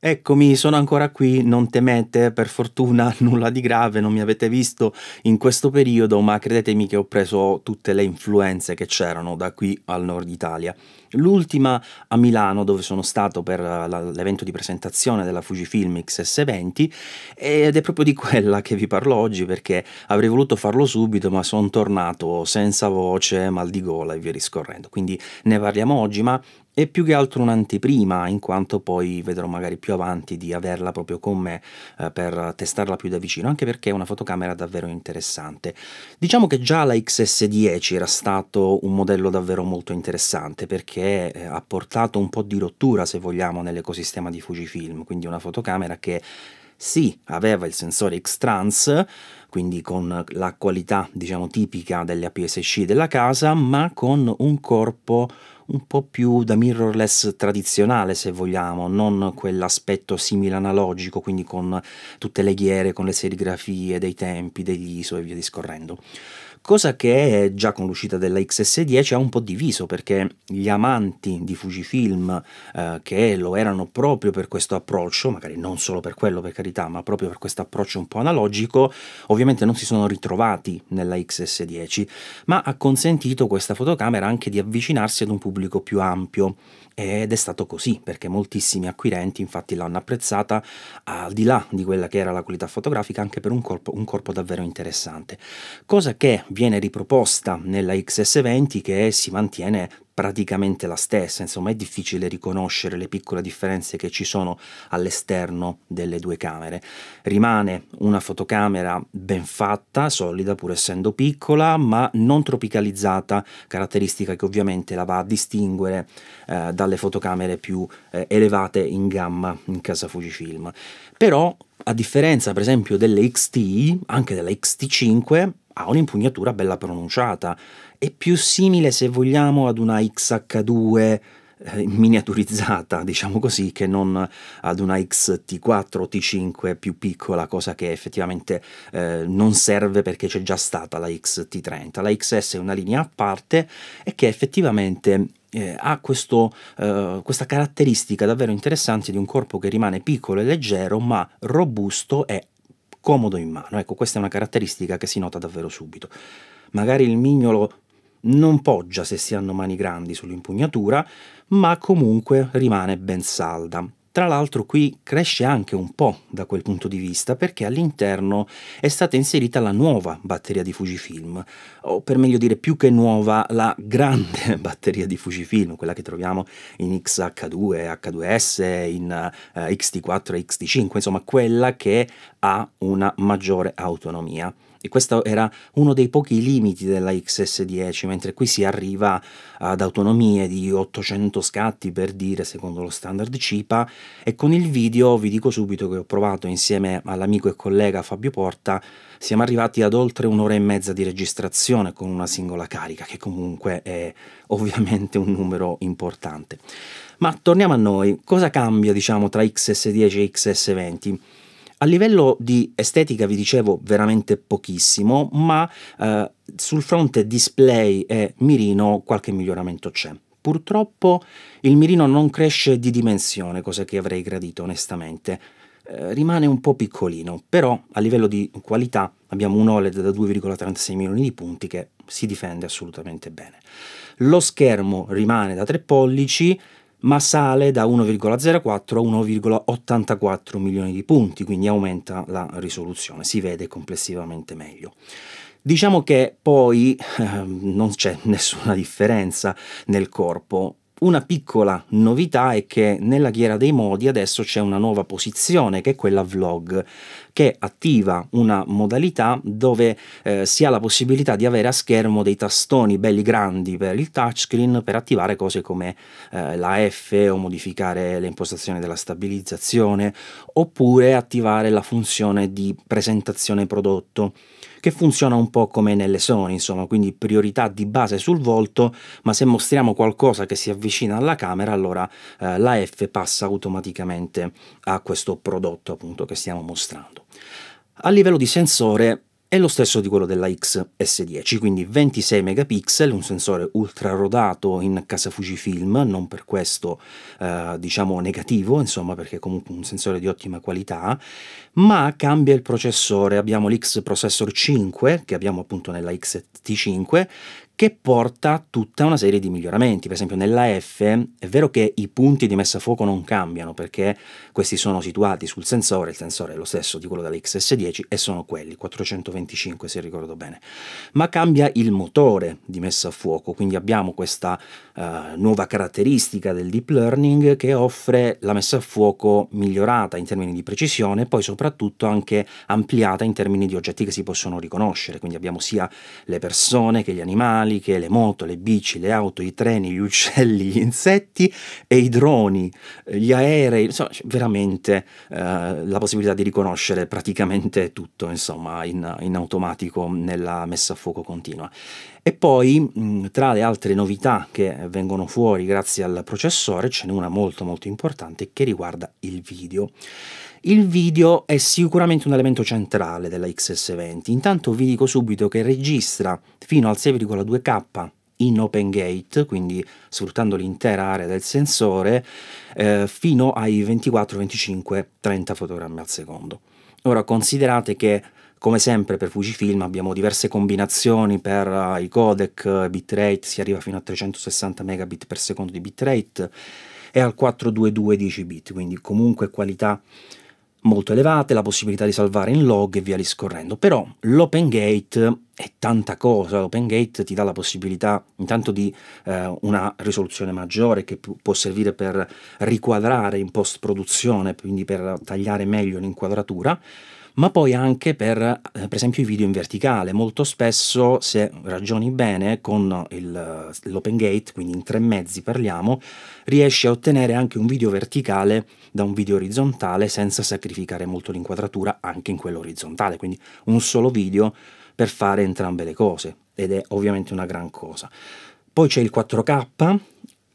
Eccomi, sono ancora qui, non temete, per fortuna nulla di grave, non mi avete visto in questo periodo, ma credetemi che ho preso tutte le influenze che c'erano da qui al nord Italia. L'ultima a Milano, dove sono stato per eh, l'evento di presentazione della Fujifilm XS20, ed è proprio di quella che vi parlo oggi perché avrei voluto farlo subito, ma sono tornato senza voce, mal di gola e via discorrendo. Quindi ne parliamo oggi, ma è più che altro un'anteprima, in quanto poi vedrò magari più avanti di averla proprio con me eh, per testarla più da vicino, anche perché è una fotocamera davvero interessante. Diciamo che già la XS10 era stato un modello davvero molto interessante perché eh, ha portato un po' di rottura, se vogliamo, nell'ecosistema di Fujifilm, quindi una fotocamera che sì, aveva il sensore X-Trans, quindi con la qualità diciamo tipica delle APS-C della casa, ma con un corpo un po' più da mirrorless tradizionale se vogliamo, non quell'aspetto simile analogico, quindi con tutte le ghiere, con le serigrafie dei tempi, degli ISO e via discorrendo cosa che già con l'uscita della XS10 ha un po' diviso perché gli amanti di Fujifilm eh, che lo erano proprio per questo approccio, magari non solo per quello per carità, ma proprio per questo approccio un po' analogico, ovviamente non si sono ritrovati nella XS10, ma ha consentito questa fotocamera anche di avvicinarsi ad un pubblico più ampio ed è stato così perché moltissimi acquirenti infatti l'hanno apprezzata al di là di quella che era la qualità fotografica anche per un corpo, un corpo davvero interessante, cosa che viene riproposta nella XS20 che si mantiene praticamente la stessa, insomma è difficile riconoscere le piccole differenze che ci sono all'esterno delle due camere. Rimane una fotocamera ben fatta, solida pur essendo piccola, ma non tropicalizzata, caratteristica che ovviamente la va a distinguere eh, dalle fotocamere più eh, elevate in gamma in casa Fujifilm. Però a differenza per esempio delle XT, anche della XT5, ha un'impugnatura bella pronunciata, è più simile se vogliamo ad una XH2 eh, miniaturizzata, diciamo così, che non ad una XT4 o T5 più piccola, cosa che effettivamente eh, non serve perché c'è già stata la XT30. La XS è una linea a parte e che effettivamente eh, ha questo, eh, questa caratteristica davvero interessante di un corpo che rimane piccolo e leggero ma robusto e scomodo in mano. Ecco, questa è una caratteristica che si nota davvero subito. Magari il mignolo non poggia se si hanno mani grandi sull'impugnatura, ma comunque rimane ben salda. Tra l'altro qui cresce anche un po' da quel punto di vista perché all'interno è stata inserita la nuova batteria di Fujifilm, o per meglio dire più che nuova, la grande batteria di Fujifilm, quella che troviamo in XH2, H2S, in uh, XT4 e XT5, insomma quella che ha una maggiore autonomia. E questo era uno dei pochi limiti della XS10, mentre qui si arriva ad autonomie di 800 scatti per dire secondo lo standard CIPA e con il video vi dico subito che ho provato insieme all'amico e collega Fabio Porta, siamo arrivati ad oltre un'ora e mezza di registrazione con una singola carica, che comunque è ovviamente un numero importante. Ma torniamo a noi, cosa cambia diciamo tra XS10 e XS20? A livello di estetica vi dicevo veramente pochissimo, ma eh, sul fronte display e mirino qualche miglioramento c'è. Purtroppo il mirino non cresce di dimensione, cosa che avrei gradito onestamente eh, rimane un po' piccolino, però a livello di qualità abbiamo un OLED da 2,36 milioni di punti che si difende assolutamente bene. Lo schermo rimane da 3 pollici, ma sale da 1,04 a 1,84 milioni di punti, quindi aumenta la risoluzione, si vede complessivamente meglio. Diciamo che poi eh, non c'è nessuna differenza nel corpo, una piccola novità è che nella ghiera dei modi adesso c'è una nuova posizione che è quella vlog, che attiva una modalità dove eh, si ha la possibilità di avere a schermo dei tastoni belli grandi per il touchscreen per attivare cose come eh, la F o modificare le impostazioni della stabilizzazione oppure attivare la funzione di presentazione prodotto che funziona un po' come nelle Sony, insomma, quindi priorità di base sul volto, ma se mostriamo qualcosa che si avvicina alla camera, allora eh, la F passa automaticamente a questo prodotto appunto che stiamo mostrando. A livello di sensore è lo stesso di quello della XS10, quindi 26 megapixel, un sensore ultra rodato in casa Fujifilm, non per questo eh, diciamo negativo, insomma perché comunque un sensore di ottima qualità, ma cambia il processore, abbiamo l'X Processor 5 che abbiamo appunto nella XT5 che porta tutta una serie di miglioramenti. Per esempio nella F è vero che i punti di messa a fuoco non cambiano perché questi sono situati sul sensore, il sensore è lo stesso di quello dell'XS10 e sono quelli, 425 se ricordo bene, ma cambia il motore di messa a fuoco, quindi abbiamo questa uh, nuova caratteristica del deep learning che offre la messa a fuoco migliorata in termini di precisione e poi soprattutto anche ampliata in termini di oggetti che si possono riconoscere, quindi abbiamo sia le persone che gli animali, animali che le moto, le bici, le auto, i treni, gli uccelli, gli insetti e i droni, eh, gli aerei, insomma, veramente eh, la possibilità di riconoscere praticamente tutto, insomma, in, in automatico nella messa a fuoco continua. E poi, mm, tra le altre novità che vengono fuori grazie al processore, ce n'è una molto molto importante che riguarda il video. Il video è sicuramente un elemento centrale della XS20. Intanto vi dico subito che registra fino al 6,2K in open gate, quindi sfruttando l'intera area del sensore, eh, fino ai 24, 25, 30 fotogrammi al secondo. Ora considerate che come sempre per Fujifilm abbiamo diverse combinazioni per eh, i codec, eh, bitrate, si arriva fino a 360 megabit per secondo di bitrate e al 422 10 bit, quindi comunque qualità molto elevate, la possibilità di salvare in log e via discorrendo. Però l'open gate è tanta cosa, l'open gate ti dà la possibilità intanto di eh, una risoluzione maggiore che può servire per riquadrare in post produzione, quindi per tagliare meglio l'inquadratura, ma poi anche per, eh, per esempio, i video in verticale. Molto spesso, se ragioni bene, con eh, l'open gate, quindi in tre mezzi parliamo, riesci a ottenere anche un video verticale da un video orizzontale senza sacrificare molto l'inquadratura anche in quello orizzontale, quindi un solo video per fare entrambe le cose ed è ovviamente una gran cosa. Poi c'è il 4K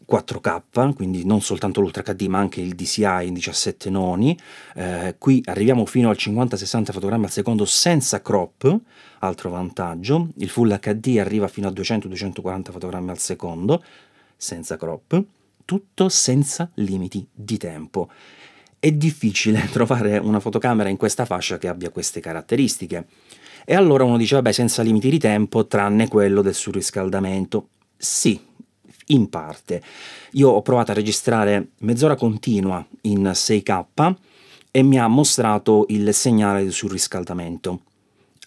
4K, quindi non soltanto l'Ultra HD ma anche il DCI in 17 noni. Eh, qui arriviamo fino al 50-60 fotogrammi al secondo senza crop, altro vantaggio. Il Full HD arriva fino a 200-240 fotogrammi al secondo senza crop, tutto senza limiti di tempo. È difficile trovare una fotocamera in questa fascia che abbia queste caratteristiche. E allora uno dice, vabbè, senza limiti di tempo, tranne quello del surriscaldamento. Sì, in parte. Io ho provato a registrare mezz'ora continua in 6K e mi ha mostrato il segnale sul riscaldamento.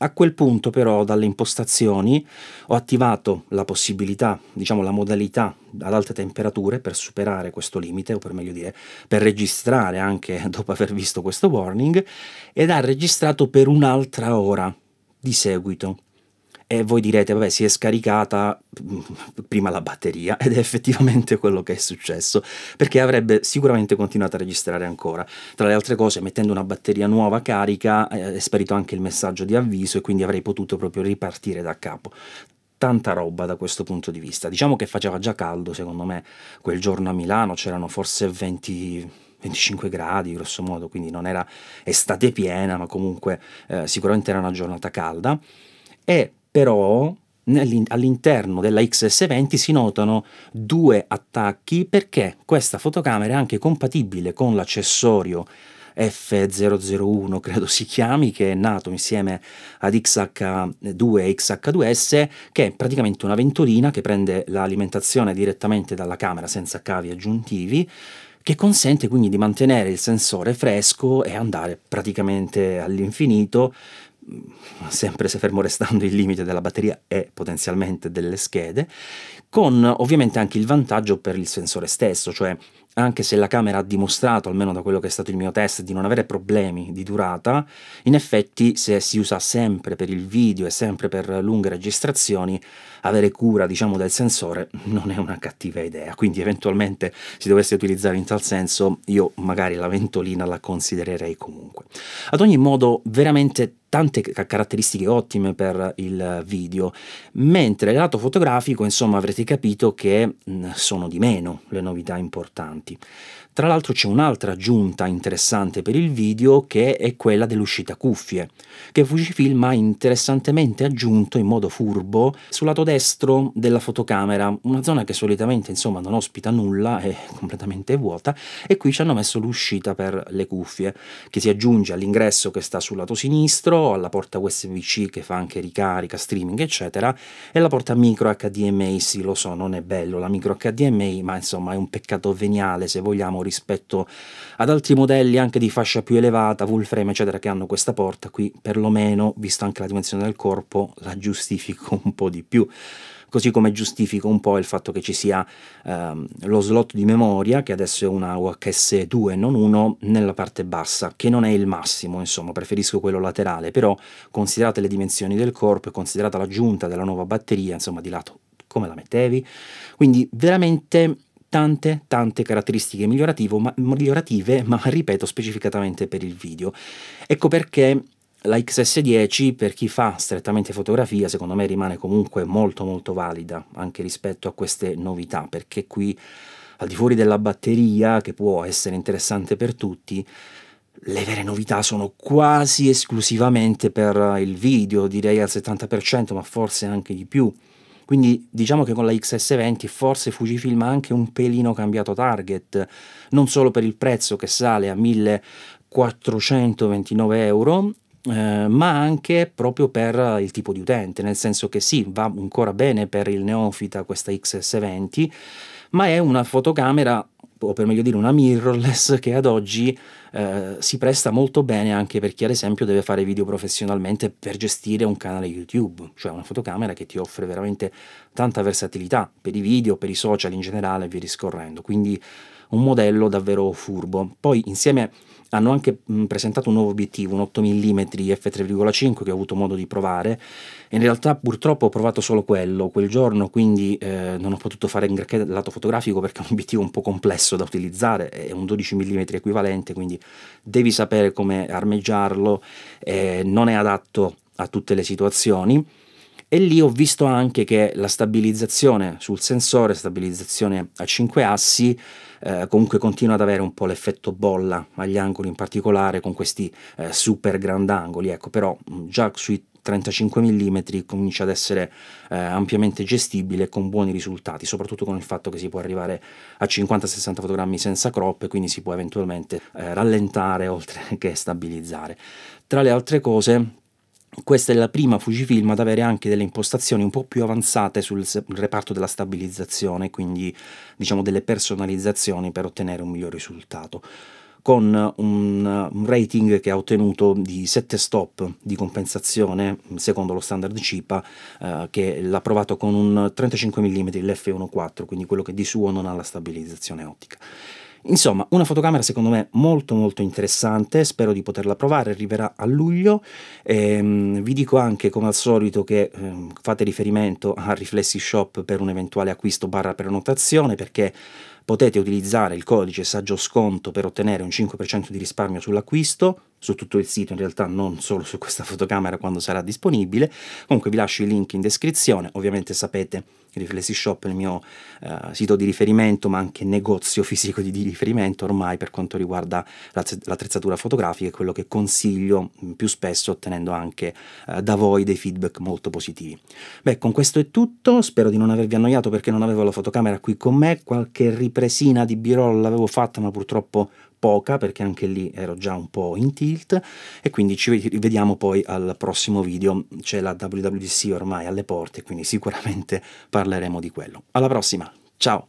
A quel punto però dalle impostazioni ho attivato la possibilità, diciamo la modalità ad alte temperature per superare questo limite, o per meglio dire, per registrare anche dopo aver visto questo warning, ed ha registrato per un'altra ora di seguito e voi direte vabbè si è scaricata prima la batteria ed è effettivamente quello che è successo perché avrebbe sicuramente continuato a registrare ancora tra le altre cose mettendo una batteria nuova carica eh, è sparito anche il messaggio di avviso e quindi avrei potuto proprio ripartire da capo tanta roba da questo punto di vista. Diciamo che faceva già caldo, secondo me, quel giorno a Milano c'erano forse 20, 25 gradi, grosso modo, quindi non era estate piena, ma comunque eh, sicuramente era una giornata calda. E però all'interno della XS20 si notano due attacchi perché questa fotocamera è anche compatibile con l'accessorio F001 credo si chiami, che è nato insieme ad XH2 e XH2S, che è praticamente una ventolina che prende l'alimentazione direttamente dalla camera senza cavi aggiuntivi, che consente quindi di mantenere il sensore fresco e andare praticamente all'infinito sempre se fermo restando il limite della batteria e potenzialmente delle schede, con ovviamente anche il vantaggio per il sensore stesso, cioè anche se la camera ha dimostrato, almeno da quello che è stato il mio test, di non avere problemi di durata, in effetti se si usa sempre per il video e sempre per lunghe registrazioni, avere cura diciamo, del sensore non è una cattiva idea, quindi eventualmente si dovesse utilizzare in tal senso, io magari la ventolina la considererei comunque. Ad ogni modo, veramente tante caratteristiche ottime per il video, mentre lato fotografico insomma avrete capito che mm, sono di meno le novità importanti. Tra l'altro c'è un'altra aggiunta interessante per il video che è quella dell'uscita cuffie, che Fujifilm ha interessantemente aggiunto in modo furbo sul lato destro della fotocamera, una zona che solitamente insomma non ospita nulla, è completamente vuota, e qui ci hanno messo l'uscita per le cuffie, che si aggiunge all'ingresso che sta sul lato sinistro, micro, alla porta USB-C che fa anche ricarica, streaming, eccetera, e la porta micro HDMI, sì lo so, non è bello la micro HDMI, ma insomma è un peccato veniale se vogliamo rispetto ad altri modelli anche di fascia più elevata, full frame, eccetera, che hanno questa porta, qui perlomeno, vista anche la dimensione del corpo, la giustifico un po' di più così come giustifico un po' il fatto che ci sia ehm, lo slot di memoria, che adesso è una UHS2 non 1, nella parte bassa, che non è il massimo, insomma, preferisco quello laterale, però considerate le dimensioni del corpo e considerata l'aggiunta della nuova batteria, insomma, di lato come la mettevi, quindi veramente tante tante caratteristiche ma, migliorative ma ripeto specificatamente per il video ecco perché la XS10 per chi fa strettamente fotografia secondo me rimane comunque molto molto valida anche rispetto a queste novità perché qui al di fuori della batteria che può essere interessante per tutti le vere novità sono quasi esclusivamente per il video, direi al 70%, ma forse anche di più. Quindi diciamo che con la XS20 forse Fujifilm ha anche un pelino cambiato target, non solo per il prezzo che sale a 1429 euro, eh, ma anche proprio per il tipo di utente, nel senso che sì, va ancora bene per il neofita questa XS20, ma è una fotocamera o per meglio dire una mirrorless che ad oggi eh, si presta molto bene anche per chi ad esempio deve fare video professionalmente per gestire un canale YouTube, cioè una fotocamera che ti offre veramente tanta versatilità per i video, per i social in generale e via discorrendo, quindi un modello davvero furbo. Poi insieme hanno anche mh, presentato un nuovo obiettivo, un 8 mm f3,5 che ho avuto modo di provare in realtà purtroppo ho provato solo quello quel giorno, quindi eh, non ho potuto fare granché dal lato fotografico perché è un obiettivo un po' complesso da utilizzare, è un 12 mm equivalente, quindi devi sapere come armeggiarlo, eh, non è adatto a tutte le situazioni e lì ho visto anche che la stabilizzazione sul sensore, stabilizzazione a 5 assi, eh, comunque continua ad avere un po' l'effetto bolla agli angoli in particolare con questi eh, super grandangoli, ecco, però mm, già sui 35 mm comincia ad essere eh, ampiamente gestibile con buoni risultati, soprattutto con il fatto che si può arrivare a 50-60 fotogrammi senza crop e quindi si può eventualmente eh, rallentare oltre che stabilizzare. Tra le altre cose questa è la prima Fujifilm ad avere anche delle impostazioni un po' più avanzate sul reparto della stabilizzazione, quindi diciamo delle personalizzazioni per ottenere un miglior risultato con un, rating che ha ottenuto di 7 stop di compensazione secondo lo standard CIPA eh, che l'ha provato con un 35 mm l'F1.4 quindi quello che di suo non ha la stabilizzazione ottica Insomma, una fotocamera secondo me molto molto interessante, spero di poterla provare, arriverà a luglio. Ehm, vi dico anche come al solito che ehm, fate riferimento a Riflessi Shop per un eventuale acquisto barra prenotazione perché potete utilizzare il codice saggio sconto per ottenere un 5% di risparmio sull'acquisto su tutto il sito, in realtà non solo su questa fotocamera quando sarà disponibile. Comunque vi lascio i link in descrizione, ovviamente sapete Riflessi Shop è il mio eh, sito di riferimento, ma anche negozio fisico di, riferimento ormai per quanto riguarda l'attrezzatura fotografica, è quello che consiglio mm, più spesso, ottenendo anche eh, da voi dei feedback molto positivi. Beh, con questo è tutto, spero di non avervi annoiato perché non avevo la fotocamera qui con me, qualche ripresina di b-roll l'avevo fatta, ma purtroppo poca perché anche lì ero già un po' in tilt e quindi ci vediamo poi al prossimo video, c'è la WWDC ormai alle porte quindi sicuramente parleremo di quello. Alla prossima, ciao!